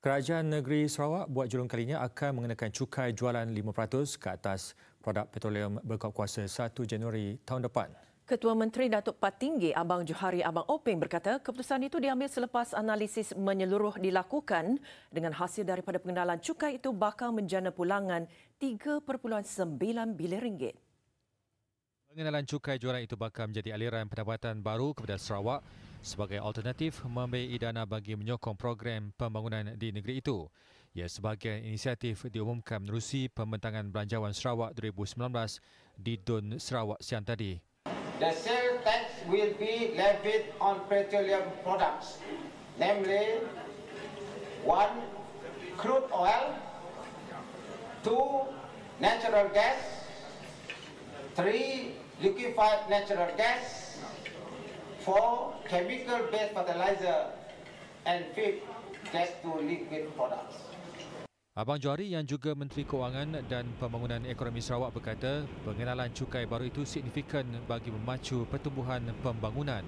Kerajaan Negeri Sarawak buat julung kalinya akan mengenakan cukai jualan 5% ke atas produk petroleum berkuat kuasa 1 Januari tahun depan. Ketua Menteri Datuk Patinggi Abang Johari Abang Openg berkata keputusan itu diambil selepas analisis menyeluruh dilakukan dengan hasil daripada pengenalan cukai itu bakal menjana pulangan 3.9 bilion ringgit. Pengenalan cukai juaran itu bakal menjadi aliran pendapatan baru kepada Sarawak sebagai alternatif membeli idana bagi menyokong program pembangunan di negeri itu. Ia sebagai inisiatif diumumkan menerusi pembentangan Belanjawan Sarawak 2019 di Dun Sarawak siang tadi. The sale tax will be levied on petroleum products, namely one crude oil, two natural gas, three liquefied natural gas, four chemical-based fertilizer, and fifth gas to liquid products. Abang Johari yang juga Menteri Kewangan dan Pembangunan Ekonomi Sarawak berkata pengenalan cukai baru itu signifikan bagi memacu pertumbuhan pembangunan.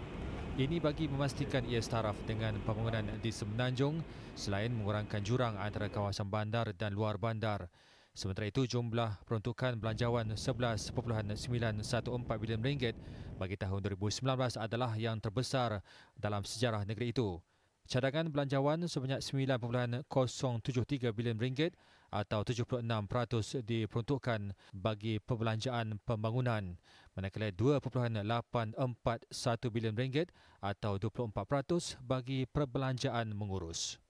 Ini bagi memastikan ia setaraf dengan pembangunan di Semenanjung selain mengurangkan jurang antara kawasan bandar dan luar bandar. Sementara itu jumlah peruntukan belanjawan 11.914 bilion ringgit bagi tahun 2019 adalah yang terbesar dalam sejarah negeri itu. Cadangan belanjawan sebanyak 9.073 bilion ringgit atau 76% diperuntukkan bagi perbelanjaan pembangunan manakala 2.841 bilion ringgit atau 24% bagi perbelanjaan mengurus.